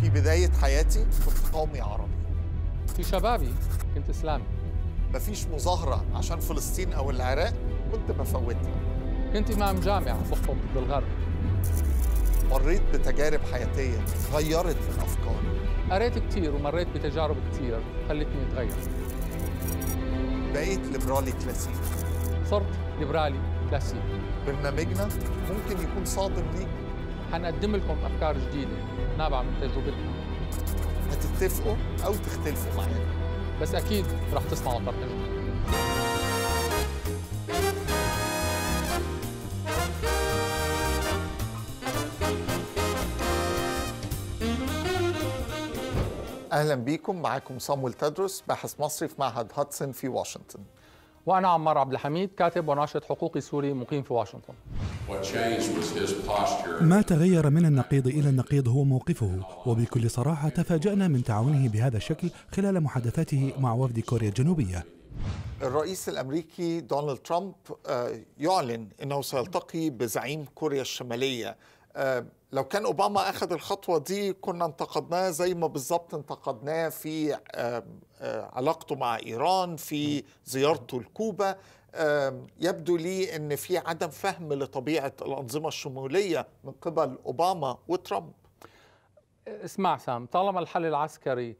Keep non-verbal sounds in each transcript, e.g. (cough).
في بداية حياتي كنت قومي عربي في شبابي كنت إسلامي مفيش مظاهرة عشان فلسطين أو العراق كنت بفوتها كنت إمام جامع بخطب بالغرب مريت بتجارب حياتية غيرت من أفكاري قريت كتير ومريت بتجارب كتير خلتني أتغير بقيت ليبرالي كلاسيكي صرت ليبرالي كلاسيكي برنامجنا ممكن يكون صادم ليك حنقدم لكم افكار جديده نابعه من تجربتنا هتتفقوا او تختلفوا معنا بس اكيد رح تصنعوا فرق اهلا بيكم معاكم صامويل تدرس باحث مصري في معهد هاتسون في واشنطن وأنا عمار عبد الحميد كاتب وناشط حقوقي سوري مقيم في واشنطن ما تغير من النقيض إلى النقيض هو موقفه وبكل صراحة تفاجأنا من تعاونه بهذا الشكل خلال محادثاته مع وفد كوريا الجنوبية الرئيس الامريكي دونالد ترامب آه، يعلن انه سيلتقي بزعيم كوريا الشماليه آه، لو كان اوباما اخذ الخطوه دي كنا انتقدناه زي ما بالظبط انتقدناه في آه، آه، علاقته مع ايران في زيارته لكوبا يبدو لي ان في عدم فهم لطبيعه الانظمه الشموليه من قبل اوباما وترامب اسمع سام طالما الحل العسكري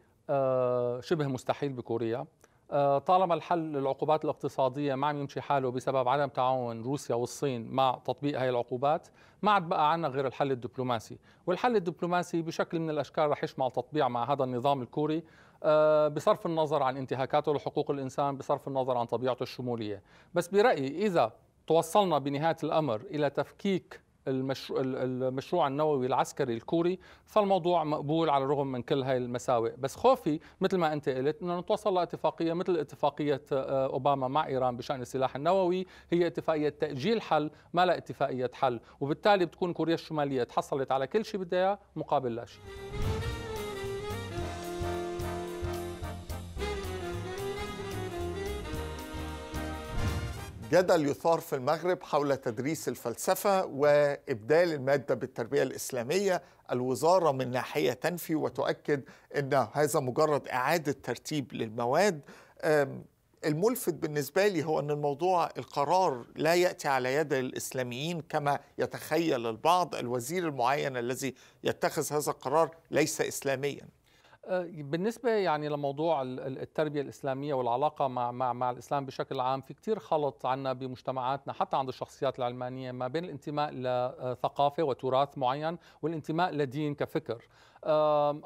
شبه مستحيل بكوريا آه، طالما الحل للعقوبات الاقتصاديه ما عم يمشي حاله بسبب عدم تعاون روسيا والصين مع تطبيق هاي العقوبات ما عاد بقى عنا غير الحل الدبلوماسي والحل الدبلوماسي بشكل من الاشكال رح يشمل تطبيع مع هذا النظام الكوري آه، بصرف النظر عن انتهاكاته لحقوق الانسان بصرف النظر عن طبيعته الشموليه بس برايي اذا توصلنا بنهايه الامر الى تفكيك المشروع, المشروع النووي العسكري الكوري فالموضوع مقبول على الرغم من كل هاي المساوئ بس خوفي مثل ما أنت قلت أنه نتوصل لاتفاقية مثل اتفاقية آه، أوباما مع إيران بشأن السلاح النووي هي اتفاقية تأجيل حل ما لا اتفاقية حل وبالتالي بتكون كوريا الشمالية تحصلت على كل شيء بدها مقابل لا شيء جدل يثار في المغرب حول تدريس الفلسفة وإبدال المادة بالتربية الإسلامية الوزارة من ناحية تنفي وتؤكد أن هذا مجرد إعادة ترتيب للمواد الملفت بالنسبة لي هو أن الموضوع القرار لا يأتي على يد الإسلاميين كما يتخيل البعض الوزير المعين الذي يتخذ هذا القرار ليس إسلامياً بالنسبه يعني لموضوع التربيه الاسلاميه والعلاقه مع مع مع الاسلام بشكل عام في كثير خلط عنا بمجتمعاتنا حتى عند الشخصيات العلمانيه ما بين الانتماء لثقافه وتراث معين والانتماء لدين كفكر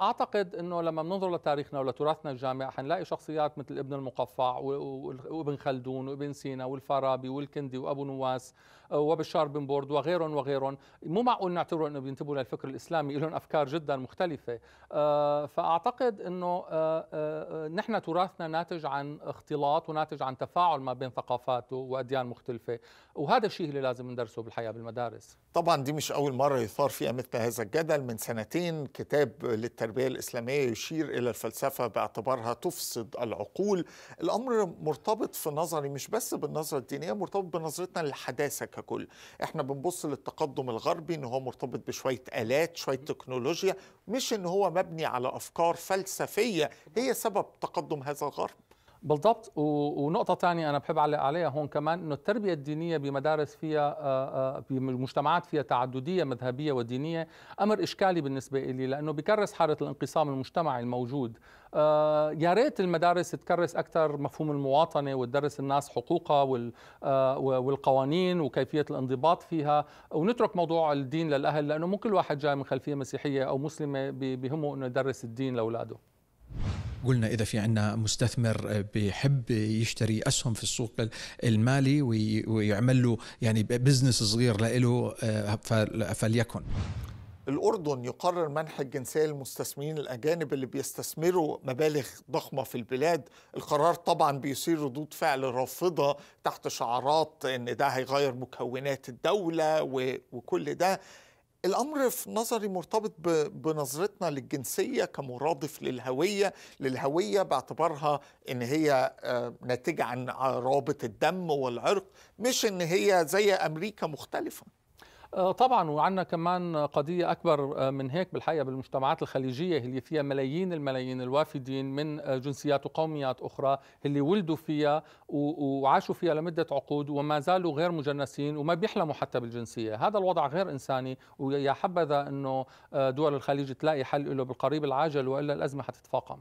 اعتقد انه لما بننظر لتاريخنا ولتراثنا الجامع حنلاقي شخصيات مثل ابن المقفع وابن خلدون وابن سينا والفارابي والكندي وابو نواس أه، وبشار بن بورد وغيرهم وغيرهم مو معقول نعتبره انه بينتبهوا للفكر الاسلامي لهم افكار جدا مختلفه أه، فاعتقد انه أه، نحن تراثنا ناتج عن اختلاط وناتج عن تفاعل ما بين ثقافات واديان مختلفه وهذا الشيء اللي لازم ندرسه بالحياه بالمدارس طبعا دي مش اول مره يثار فيها مثل هذا الجدل من سنتين كتاب كتاب طيب للتربية الإسلامية يشير إلى الفلسفة باعتبارها تفسد العقول الأمر مرتبط في نظري مش بس بالنظرة الدينية مرتبط بنظرتنا للحداثة ككل احنا بنبص للتقدم الغربي إن هو مرتبط بشوية آلات شوية تكنولوجيا مش إن هو مبني على أفكار فلسفية هي سبب تقدم هذا الغرب بالضبط ونقطة ثانية أنا بحب أعلق عليها هون كمان إنه التربية الدينية بمدارس فيها آه، آه، بمجتمعات فيها تعددية مذهبية ودينية أمر إشكالي بالنسبة إلي لأنه بكرس حالة الانقسام المجتمعي الموجود آه، يا ريت المدارس تكرس أكثر مفهوم المواطنة وتدرس الناس حقوقها والقوانين وكيفية الانضباط فيها ونترك موضوع الدين للأهل لأنه مو كل واحد جاي من خلفية مسيحية أو مسلمة بهمه إنه يدرس الدين لأولاده قلنا اذا في عندنا مستثمر آه، بيحب يشتري اسهم في السوق المالي ويعمل له يعني بزنس صغير له آه، فليكن الأردن يقرر منح الجنسية للمستثمرين الأجانب اللي بيستثمروا مبالغ ضخمة في البلاد القرار طبعا بيثير ردود فعل رافضة تحت شعارات أن ده هيغير مكونات الدولة وكل ده الامر في نظري مرتبط بنظرتنا للجنسيه كمرادف للهويه للهويه باعتبارها ان هي آه، ناتجه عن رابط الدم والعرق مش ان هي زي امريكا مختلفه آه، طبعا وعندنا كمان قضية أكبر آه، من هيك بالحقيقة بالمجتمعات الخليجية اللي فيها ملايين الملايين الوافدين من آه، جنسيات وقوميات أخرى اللي ولدوا فيها وعاشوا فيها لمدة عقود وما زالوا غير مجنسين وما بيحلموا حتى بالجنسية هذا الوضع غير إنساني ويا حبذا أنه دول الخليج تلاقي حل له بالقريب العاجل وإلا الأزمة حتتفاقم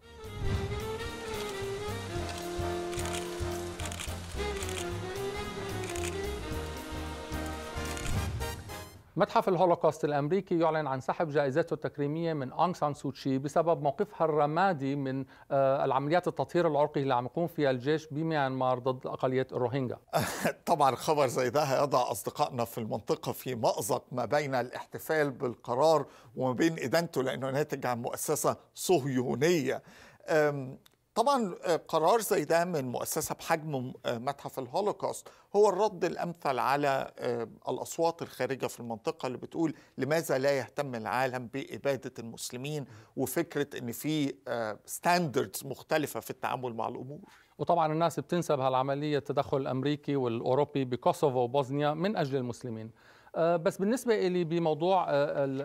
متحف الهولوكوست الامريكي يعلن عن سحب جائزته التكريميه من اونغ سان سو تشي بسبب موقفها الرمادي من آه، العمليات التطهير العرقي اللي عم يقوم فيها الجيش بميانمار ضد اقليه الروهينجا. (laughs) طبعا خبر زي ده هيضع اصدقائنا في المنطقه في مازق ما بين الاحتفال بالقرار وما بين ادانته لانه ناتج عن مؤسسه صهيونيه طبعا آه، قرار زي ده من مؤسسة بحجم آه، متحف الهولوكوست هو الرد الأمثل على آه، الأصوات الخارجة في المنطقة اللي بتقول لماذا لا يهتم العالم بإبادة المسلمين وفكرة أن في ستاندردز مختلفة في التعامل مع الأمور وطبعا الناس بتنسب هالعملية التدخل الأمريكي والأوروبي بكوسوفو وبوسنيا من أجل المسلمين بس بالنسبة لي بموضوع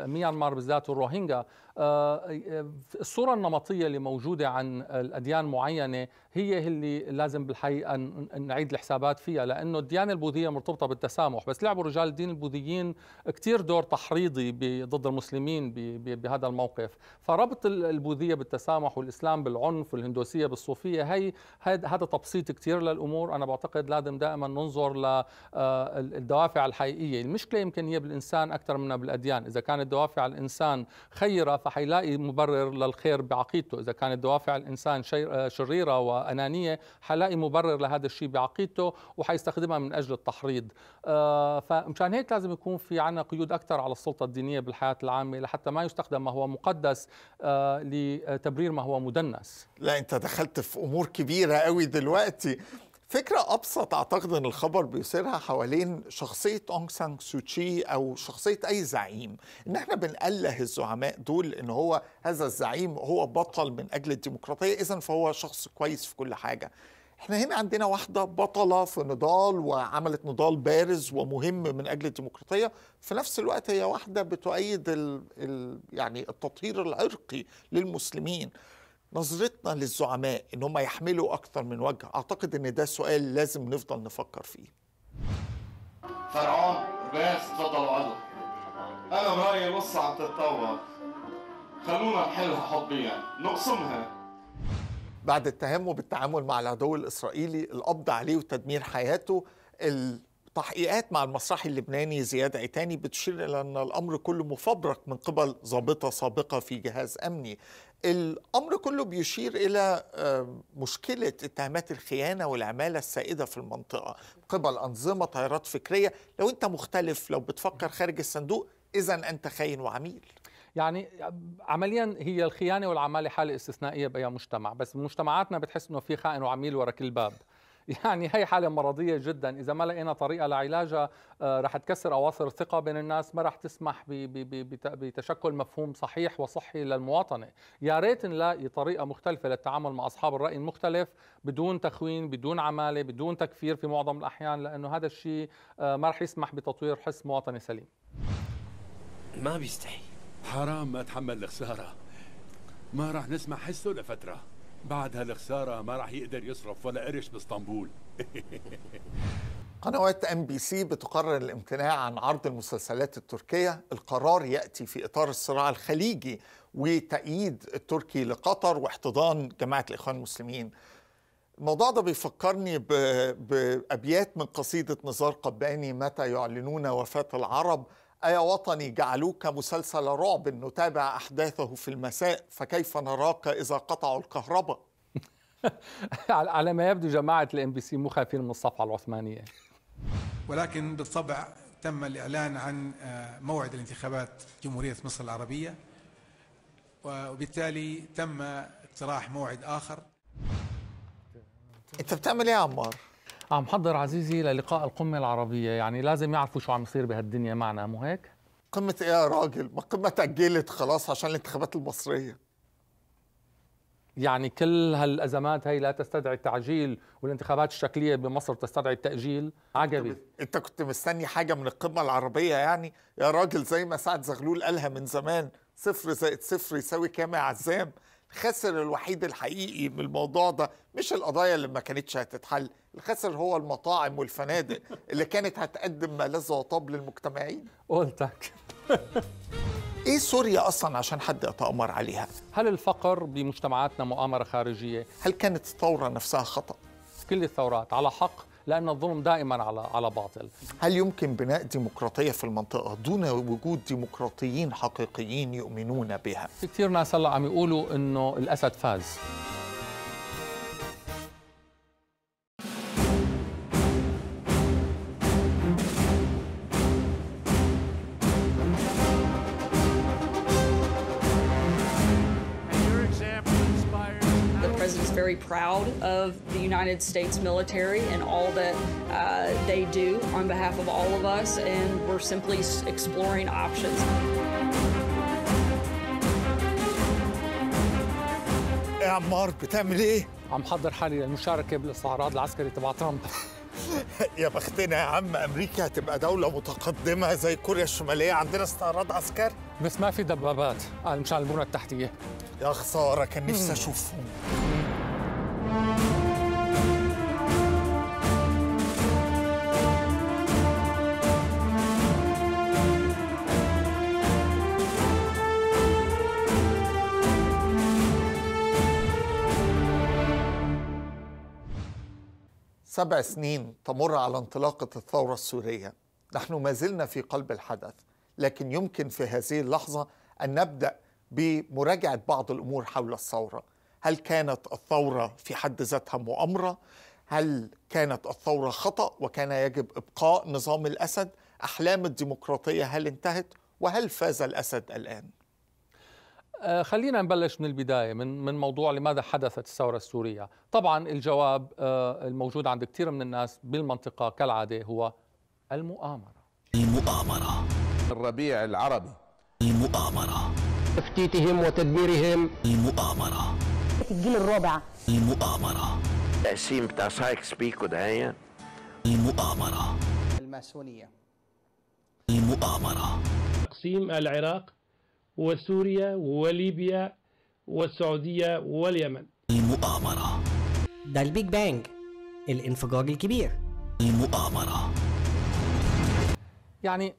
ميانمار بالذات والروهينجا آه، آه، الصورة النمطية اللي موجودة عن الأديان معينة هي اللي لازم بالحقيقة نعيد الحسابات فيها لأنه الديانة البوذية مرتبطة بالتسامح بس لعبوا رجال الدين البوذيين كتير دور تحريضي ضد المسلمين بهذا الموقف فربط البوذية بالتسامح والإسلام بالعنف والهندوسية بالصوفية هي هذا تبسيط كتير للأمور أنا بعتقد لازم دائما ننظر للدوافع آه، الحقيقية المشكلة يمكن هي بالإنسان أكثر منها بالأديان إذا كانت دوافع الإنسان خيرة فحيلاقي مبرر للخير بعقيدته إذا كانت دوافع الإنسان آه، شريرة وأنانية حيلاقي مبرر لهذا الشيء بعقيدته وحيستخدمها من أجل التحريض آه، فمشان هيك لازم يكون في عنا قيود أكثر على السلطة الدينية بالحياة العامة لحتى ما يستخدم ما هو مقدس آه، لتبرير ما هو مدنس لا أنت دخلت في أمور كبيرة قوي دلوقتي فكرة أبسط أعتقد أن الخبر بيثيرها حوالين شخصية أونغ سان سوتشي أو شخصية أي زعيم إن إحنا بنأله الزعماء دول إن هو هذا الزعيم هو بطل من أجل الديمقراطية إذا فهو شخص كويس في كل حاجة احنا هنا عندنا واحدة بطلة في نضال وعملت نضال بارز ومهم من أجل الديمقراطية في نفس الوقت هي واحدة بتؤيد الـ الـ يعني التطهير العرقي للمسلمين نظرتنا للزعماء ان هم يحملوا اكثر من وجه اعتقد ان ده سؤال لازم نفضل نفكر فيه فرعون بس اتفضلوا اقعدوا انا برايي القصه عم تتطور خلونا نحلها حبيا نقسمها بعد اتهامه بالتعامل مع العدو الاسرائيلي القبض عليه وتدمير حياته التحقيقات مع المسرحي اللبناني زياد عيتاني بتشير الى ان الامر كله مفبرك من قبل ضابطه سابقه في جهاز امني الأمر كله بيشير إلى آه، مشكلة اتهامات الخيانة والعمالة السائدة في المنطقة قبل أنظمة تيارات فكرية لو أنت مختلف لو بتفكر خارج الصندوق إذا أنت خاين وعميل يعني عمليا هي الخيانه والعماله حاله استثنائيه باي مجتمع بس مجتمعاتنا بتحس انه في خائن وعميل ورا كل باب (laughs) يعني هي حالة مرضية جدا إذا ما لقينا طريقة لعلاجها آه، رح تكسر أواصر الثقة بين الناس ما رح تسمح بتشكل مفهوم صحيح وصحي للمواطنة يا ريت نلاقي طريقة مختلفة للتعامل مع أصحاب الرأي المختلف بدون تخوين بدون عمالة بدون تكفير في معظم الأحيان لأنه هذا الشيء آه، ما رح يسمح بتطوير حس مواطني سليم ما بيستحي حرام ما تحمل الخسارة ما رح نسمع حسه لفترة بعد هالخسارة ما راح يقدر يصرف ولا قرش باسطنبول (laughs) قنوات ام بي سي بتقرر الامتناع عن عرض المسلسلات التركية القرار يأتي في إطار الصراع الخليجي وتأييد التركي لقطر واحتضان جماعة الإخوان المسلمين الموضوع ده بيفكرني بأبيات من قصيدة نزار قباني متى يعلنون وفاة العرب أيا وطني جعلوك مسلسل رعب نتابع أحداثه في المساء فكيف نراك إذا قطعوا الكهرباء (laughs) على ما يبدو جماعة الام بي سي مخافين من الصفعة العثمانية ولكن بالطبع تم الإعلان عن آه، موعد الانتخابات جمهورية مصر العربية وبالتالي تم اقتراح موعد آخر أنت بتعمل إيه يا عمار؟ عم حضر عزيزي للقاء القمة العربية يعني لازم يعرفوا شو عم يصير بهالدنيا معنا مو هيك؟ قمة ايه يا راجل؟ ما قمة تأجلت خلاص عشان الانتخابات المصرية يعني كل هالازمات هي لا تستدعي التعجيل والانتخابات الشكليه بمصر تستدعي التاجيل عجبي انت كنت مستني حاجه من القمه العربيه يعني يا راجل زي ما سعد زغلول قالها من زمان صفر زائد صفر يساوي كام يا عزام الخسر الوحيد الحقيقي من الموضوع ده مش القضايا اللي ما كانتش هتتحل الخسر هو المطاعم والفنادق (laughs) اللي كانت هتقدم ما لذ وطاب للمجتمعين قلتك (laughs) ايه سوريا اصلا عشان حد يتامر عليها هل الفقر بمجتمعاتنا مؤامره خارجيه هل كانت الثوره نفسها خطا كل الثورات على حق لأن الظلم دائما على على باطل هل يمكن بناء ديمقراطية في المنطقة دون وجود ديمقراطيين حقيقيين يؤمنون بها؟ في كثير ناس هلا عم يقولوا إنه الأسد فاز very proud of the United States military and all that uh, they do on behalf of all of us, and we're simply exploring options. يا عمار بتعمل ايه؟ عم حضر حالي للمشاركة بالاستعراض العسكري تبع ترامب (laughs) يا بختنا يا عم امريكا هتبقى دولة متقدمة زي كوريا الشمالية عندنا استعراض عسكري بس ما في دبابات قال آه، مشان البنى التحتية يا خسارة كان نفسي اشوفهم سبع سنين تمر على انطلاقة الثورة السورية نحن ما زلنا في قلب الحدث لكن يمكن في هذه اللحظة أن نبدأ بمراجعة بعض الأمور حول الثورة هل كانت الثورة في حد ذاتها مؤامرة هل كانت الثورة خطأ وكان يجب إبقاء نظام الأسد أحلام الديمقراطية هل انتهت وهل فاز الأسد الآن آه، خلينا نبلش من البداية من من موضوع لماذا حدثت الثورة السورية طبعا الجواب آه، الموجود عند كثير من الناس بالمنطقة كالعادة هو المؤامرة المؤامرة الربيع العربي المؤامرة تفتيتهم وتدميرهم المؤامرة مواجهه الجيل الرابع المؤامره تقسيم بتاع سايكس بيكو هي المؤامره الماسونيه المؤامره تقسيم العراق وسوريا وليبيا والسعوديه واليمن المؤامره ده البيج بانج الانفجار الكبير المؤامره يعني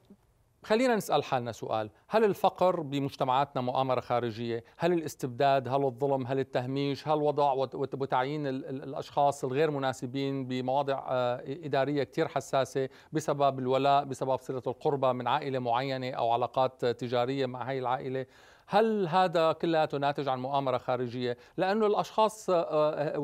خلينا نسأل حالنا سؤال هل الفقر بمجتمعاتنا مؤامرة خارجية؟ هل الاستبداد؟ هل الظلم؟ هل التهميش؟ هل وضع وتعيين الأشخاص الغير مناسبين بمواضع آه، إدارية كتير حساسة بسبب الولاء بسبب صلة القربة من عائلة معينة أو علاقات تجارية مع هذه العائلة هل هذا كلياته ناتج عن مؤامره خارجيه لانه الاشخاص آه، آه،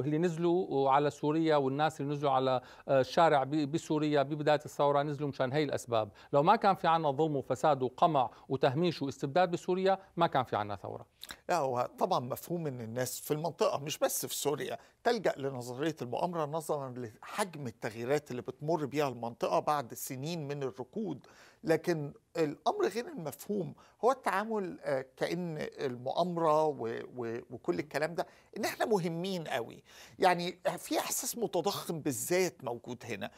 اللي نزلوا على سوريا والناس اللي نزلوا على آه، الشارع بسوريا ببدايه الثوره نزلوا مشان هي الاسباب لو ما كان في عنا ظلم وفساد وقمع وتهميش واستبداد بسوريا ما كان في عنا ثوره لا هو طبعا مفهوم ان الناس في المنطقه مش بس في سوريا تلجا لنظريه المؤامره نظرا لحجم التغييرات اللي بتمر بها المنطقه بعد سنين من الركود لكن الامر غير المفهوم هو التعامل آه، كان المؤامره وكل الكلام ده ان احنا مهمين قوي يعني في احساس متضخم بالذات موجود هنا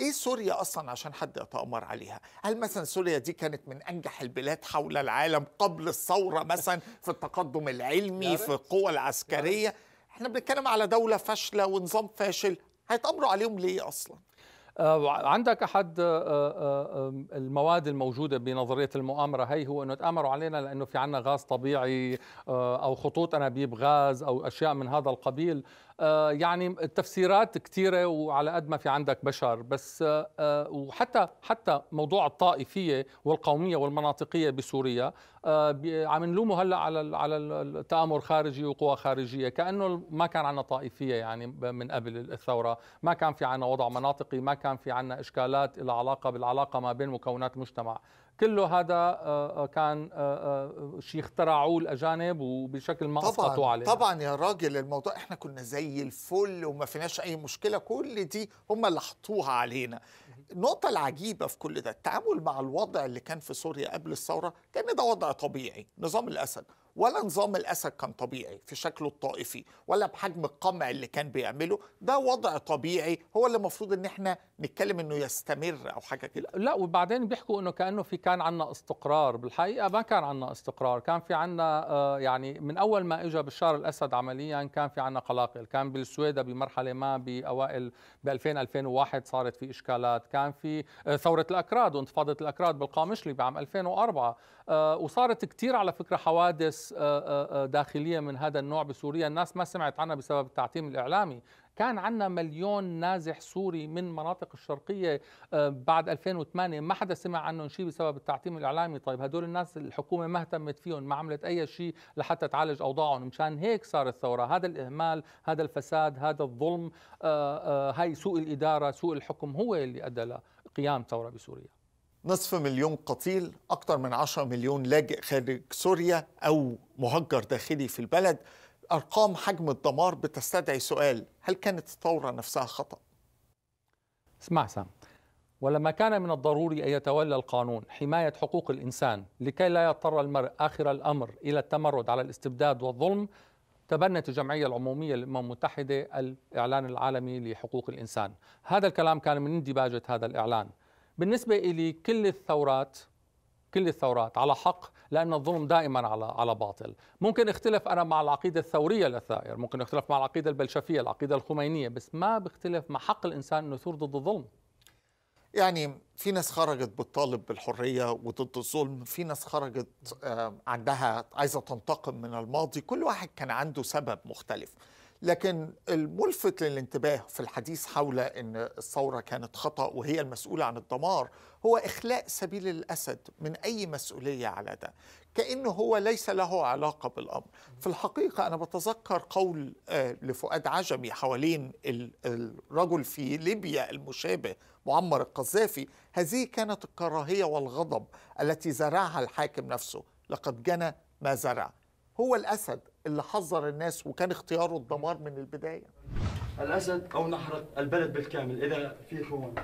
ايه سوريا اصلا عشان حد يتامر عليها هل مثلا سوريا دي كانت من انجح البلاد حول العالم قبل الثوره مثلا في التقدم العلمي في القوى العسكريه احنا بنتكلم على دوله فاشله ونظام فاشل هيتامروا عليهم ليه اصلا آه، عندك احد آه، آه، المواد الموجوده بنظريه المؤامره هي هو انه تامروا علينا لانه في عندنا غاز طبيعي او خطوط انابيب غاز او اشياء من هذا القبيل آه، يعني التفسيرات كثيرة وعلى قد ما في عندك بشر بس آه، آه، وحتى حتى موضوع الطائفية والقومية والمناطقية بسوريا عم نلومه هلا على على التآمر خارجي وقوى خارجية كأنه ما كان عندنا طائفية يعني من قبل الثورة ما كان في عندنا وضع مناطقي ما كان في عندنا إشكالات إلى علاقة بالعلاقة ما بين مكونات المجتمع كله هذا كان شيء اخترعوه الأجانب وبشكل ما أسقطوا عليه طبعا طبعا يا راجل الموضوع احنا كنا زي زي الفل وما فيناش اي مشكله كل دي هم اللي حطوها علينا النقطه العجيبه في كل ده التعامل مع الوضع اللي كان في سوريا قبل الثوره كان ده وضع طبيعي نظام الاسد ولا نظام الاسد كان طبيعي في شكله الطائفي ولا بحجم القمع اللي كان بيعمله ده وضع طبيعي هو اللي المفروض ان احنا نتكلم انه يستمر او حاجه كده لا وبعدين بيحكوا انه كانه في كان عندنا استقرار بالحقيقه ما كان عندنا استقرار كان في عندنا آه، يعني من اول ما اجى بشار الاسد عمليا كان في عندنا قلاقل كان بالسويدة بمرحله ما باوائل ب 2000 2001 صارت في اشكالات كان في آه، ثوره الاكراد وانتفاضه الاكراد بالقامشلي بعام 2004 آه، وصارت كثير على فكره حوادث كوارث آه، آه، آه، داخلية من هذا النوع بسوريا الناس ما سمعت عنها بسبب التعتيم الإعلامي كان عندنا مليون نازح سوري من مناطق الشرقية بعد 2008 ما حدا سمع عنهم شيء بسبب التعتيم الإعلامي طيب هدول الناس الحكومة ما اهتمت فيهم ما عملت أي شيء لحتى تعالج أوضاعهم مشان هيك صار الثورة هذا الإهمال هذا الفساد هذا الظلم هاي سوء الإدارة سوء الحكم هو اللي أدى لقيام ثورة بسوريا نصف مليون قتيل أكثر من 10 مليون لاجئ خارج سوريا أو مهجر داخلي في البلد أرقام حجم الدمار بتستدعي سؤال هل كانت الثورة نفسها خطأ؟ اسمع سام ولما كان من الضروري أن يتولى القانون حماية حقوق الإنسان لكي لا يضطر المرء آخر الأمر إلى التمرد على الاستبداد والظلم تبنت الجمعية العمومية للأمم المتحدة الإعلان العالمي لحقوق الإنسان هذا الكلام كان من اندباجة هذا الإعلان بالنسبة إلي كل الثورات كل الثورات على حق لأن الظلم دائما على على باطل ممكن اختلف أنا مع العقيدة الثورية للثائر ممكن اختلف مع العقيدة البلشفية العقيدة الخمينية بس ما بختلف مع حق الإنسان أنه يثور ضد الظلم يعني في ناس خرجت بتطالب بالحرية وضد الظلم في ناس خرجت آه، عندها عايزة تنتقم من الماضي كل واحد كان عنده سبب مختلف لكن الملفت للانتباه في الحديث حول ان الثوره كانت خطا وهي المسؤوله عن الدمار هو اخلاء سبيل الاسد من اي مسؤوليه على ده كانه هو ليس له علاقه بالامر في الحقيقه انا بتذكر قول آه، لفؤاد عجمي حوالين الرجل في ليبيا المشابه معمر القذافي هذه كانت الكراهيه والغضب التي زرعها الحاكم نفسه لقد جنى ما زرع هو الاسد اللي حذر الناس وكان اختياره الدمار من البدايه الاسد او نحرق البلد بالكامل اذا في خون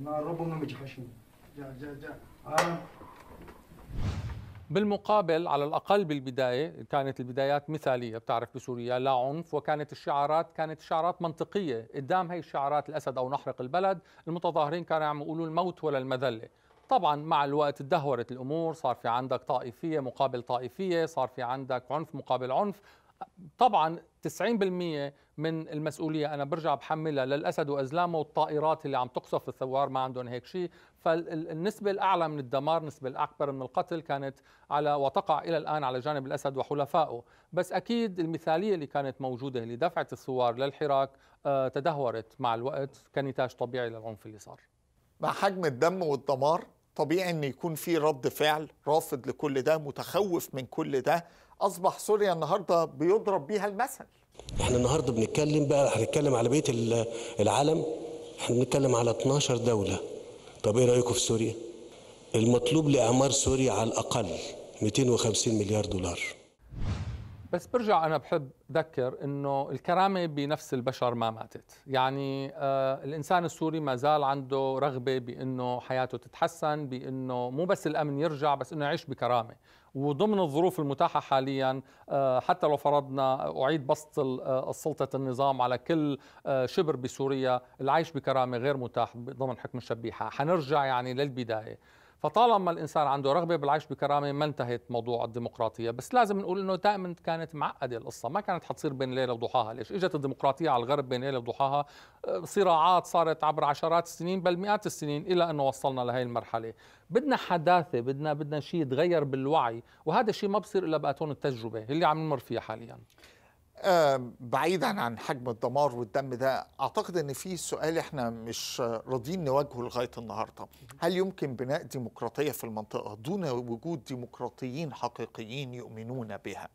ما ربنا مجحشين جاء جاء آه. بالمقابل على الأقل بالبداية كانت البدايات مثالية بتعرف بسوريا لا عنف وكانت الشعارات كانت شعارات منطقية قدام هي الشعارات الأسد أو نحرق البلد المتظاهرين كانوا عم يقولوا الموت ولا المذلة طبعا مع الوقت تدهورت الامور صار في عندك طائفيه مقابل طائفيه صار في عندك عنف مقابل عنف طبعا 90% من المسؤوليه انا برجع بحملها للاسد وازلامه والطائرات اللي عم تقصف الثوار ما عندهم هيك شيء فالنسبه الاعلى من الدمار النسبه الاكبر من القتل كانت على وتقع الى الان على جانب الاسد وحلفائه بس اكيد المثاليه اللي كانت موجوده اللي دفعت الثوار للحراك آه، تدهورت مع الوقت كنتاج طبيعي للعنف اللي صار مع حجم الدم والدمار طبيعي ان يكون في رد فعل رافض لكل ده متخوف من كل ده اصبح سوريا النهارده بيضرب بيها المثل احنا النهارده بنتكلم بقى هنتكلم على بقيه العالم احنا بنتكلم على 12 دوله طب ايه رايكم في سوريا المطلوب لاعمار سوريا على الاقل 250 مليار دولار بس برجع انا بحب ذكر انه الكرامه بنفس البشر ما ماتت، يعني آه الانسان السوري ما زال عنده رغبه بانه حياته تتحسن، بانه مو بس الامن يرجع بس انه يعيش بكرامه، وضمن الظروف المتاحه حاليا آه، حتى لو فرضنا اعيد بسط السلطه آه، النظام على كل آه، شبر بسوريا، العيش بكرامه غير متاح ضمن حكم الشبيحه، حنرجع يعني للبدايه. فطالما الانسان عنده رغبه بالعيش بكرامه ما انتهت موضوع الديمقراطيه بس لازم نقول انه دائما كانت معقده القصه ما كانت حتصير بين ليله وضحاها ليش اجت الديمقراطيه على الغرب بين ليله وضحاها آه، صراعات صارت عبر عشرات السنين بل مئات السنين الى انه وصلنا لهي المرحله بدنا حداثه بدنا بدنا شيء يتغير بالوعي وهذا الشيء ما بصير الا باتون التجربه اللي عم نمر فيها حاليا آه، بعيدا عن حجم الدمار والدم ده اعتقد ان في سؤال احنا مش راضيين نواجهه لغايه النهارده هل يمكن بناء ديمقراطيه في المنطقه دون وجود ديمقراطيين حقيقيين يؤمنون بها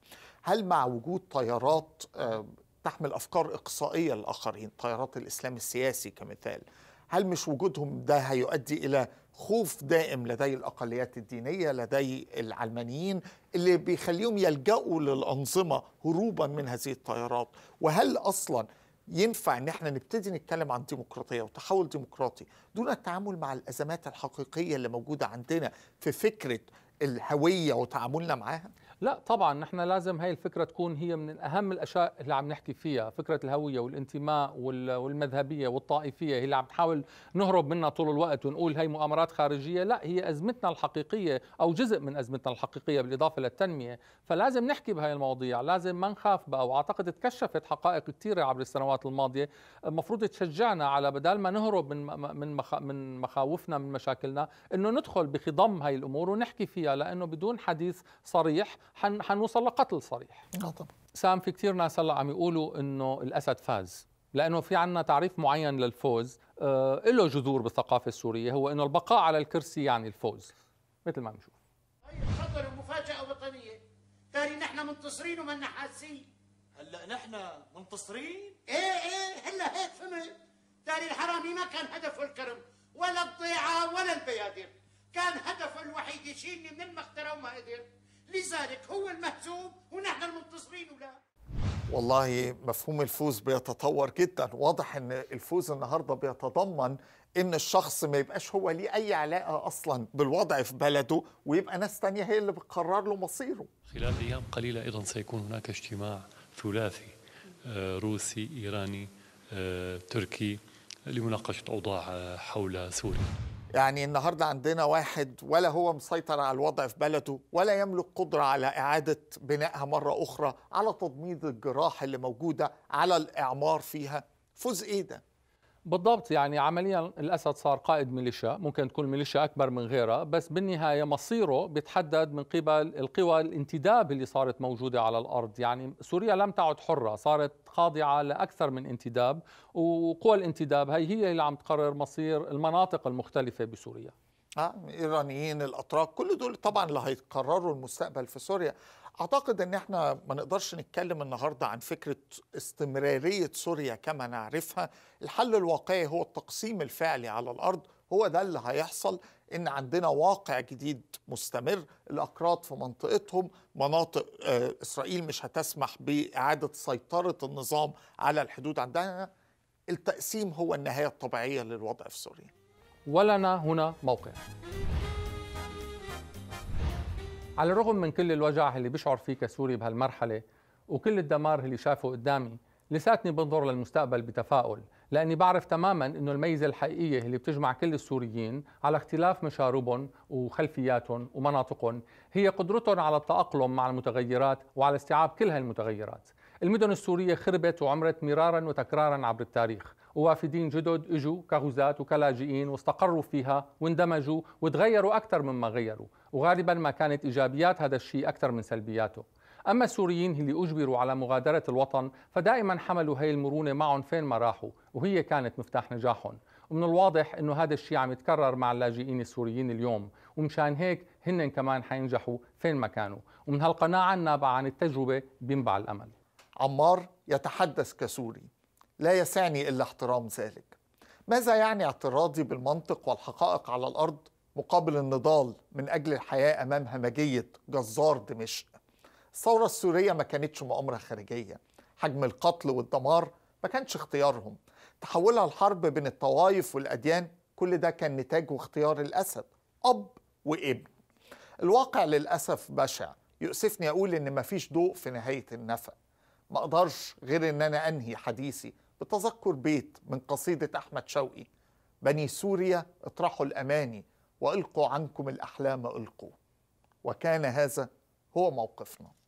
هل مع وجود طيارات آه، تحمل افكار اقصائيه للاخرين طيارات الاسلام السياسي كمثال هل مش وجودهم ده هيؤدي الى خوف دائم لدي الأقليات الدينية لدي العلمانيين اللي بيخليهم يلجأوا للأنظمة هروبا من هذه التيارات وهل أصلا ينفع ان احنا نبتدي نتكلم عن ديمقراطيه وتحول ديمقراطي دون التعامل مع الازمات الحقيقيه اللي موجوده عندنا في فكره الهويه وتعاملنا معاها لا طبعا نحن لازم هاي الفكره تكون هي من اهم الاشياء اللي عم نحكي فيها فكره الهويه والانتماء والمذهبيه والطائفيه هي اللي عم نحاول نهرب منها طول الوقت ونقول هاي مؤامرات خارجيه لا هي ازمتنا الحقيقيه او جزء من ازمتنا الحقيقيه بالاضافه للتنميه فلازم نحكي بهاي المواضيع لازم ما نخاف بقى واعتقد تكشفت حقائق كثيره عبر السنوات الماضيه المفروض تشجعنا على بدل ما نهرب من من من مخاوفنا من مشاكلنا انه ندخل بخضم هاي الامور ونحكي فيها لأنه بدون حديث صريح حنوصل لقتل صريح آه، طبعا. سام في كثير ناس هلا عم يقولوا انه الاسد فاز لانه في عنا تعريف معين للفوز آه له جذور بالثقافه السوريه هو انه البقاء على الكرسي يعني الفوز مثل ما بنشوف حضروا مفاجاه وطنيه تاري نحن منتصرين ومنا حاسين هلا نحن منتصرين ايه ايه هلا هيك فهمت تاري الحرامي ما كان هدفه الكرم ولا الضيعه ولا البيادر كان هدفه الوحيد يشيلني من المقدرة وما قدر لذلك هو المهزوم ونحن المنتصرين ولا والله مفهوم الفوز بيتطور جدا واضح ان الفوز النهارده بيتضمن ان الشخص ما يبقاش هو ليه اي علاقه اصلا بالوضع في بلده ويبقى ناس تانية هي اللي بتقرر له مصيره خلال ايام قليله ايضا سيكون هناك اجتماع ثلاثي آه، روسي ايراني آه، تركي لمناقشه اوضاع آه، حول سوريا يعني النهارده عندنا واحد ولا هو مسيطر على الوضع في بلده ولا يملك قدره على اعاده بنائها مره اخرى على تضميد الجراح اللي موجوده على الاعمار فيها فوز ايه ده بالضبط يعني عمليا الاسد صار قائد ميليشيا ممكن تكون ميليشيا اكبر من غيرها بس بالنهايه مصيره بيتحدد من قبل القوى الانتداب اللي صارت موجوده على الارض يعني سوريا لم تعد حره صارت خاضعه لاكثر من انتداب وقوى الانتداب هي هي اللي عم تقرر مصير المناطق المختلفه بسوريا آه، الايرانيين الاتراك كل دول طبعا اللي هيقرروا المستقبل في سوريا اعتقد ان احنا ما نقدرش نتكلم النهارده عن فكره استمراريه سوريا كما نعرفها الحل الواقعي هو التقسيم الفعلي على الارض هو ده اللي هيحصل ان عندنا واقع جديد مستمر الاكراد في منطقتهم مناطق آه، اسرائيل مش هتسمح باعاده سيطره النظام على الحدود عندنا التقسيم هو النهايه الطبيعيه للوضع في سوريا ولنا هنا موقع على الرغم من كل الوجع اللي بيشعر فيه كسوري بهالمرحلة وكل الدمار اللي شافه قدامي لساتني بنظر للمستقبل بتفاؤل لأني بعرف تماما أنه الميزة الحقيقية اللي بتجمع كل السوريين على اختلاف مشاربهم وخلفياتهم ومناطقهم هي قدرتهم على التأقلم مع المتغيرات وعلى استيعاب كل هالمتغيرات المدن السورية خربت وعمرت مرارا وتكرارا عبر التاريخ ووافدين جدد اجوا كغزاة وكلاجئين واستقروا فيها واندمجوا وتغيروا أكثر مما غيروا وغالبا ما كانت إيجابيات هذا الشيء أكثر من سلبياته أما السوريين اللي أجبروا على مغادرة الوطن فدائما حملوا هي المرونة معهم فين ما راحوا وهي كانت مفتاح نجاحهم ومن الواضح أنه هذا الشيء عم يتكرر مع اللاجئين السوريين اليوم ومشان هيك هن كمان حينجحوا فين ما كانوا ومن هالقناعة النابعة عن التجربة بينبع الأمل عمار يتحدث كسوري لا يسعني إلا احترام ذلك ماذا يعني اعتراضي بالمنطق والحقائق على الأرض مقابل النضال من أجل الحياة أمام همجية جزار دمشق الثورة السورية ما كانتش مؤامرة خارجية حجم القتل والدمار ما كانش اختيارهم تحولها الحرب بين الطوائف والأديان كل ده كان نتاج واختيار الأسد أب وابن الواقع للأسف بشع يؤسفني أقول إن مفيش ضوء في نهاية النفق ما أقدرش غير إن أنا أنهي حديثي بتذكر بيت من قصيدة أحمد شوقي بني سوريا اطرحوا الأماني والقوا عنكم الاحلام القوا وكان هذا هو موقفنا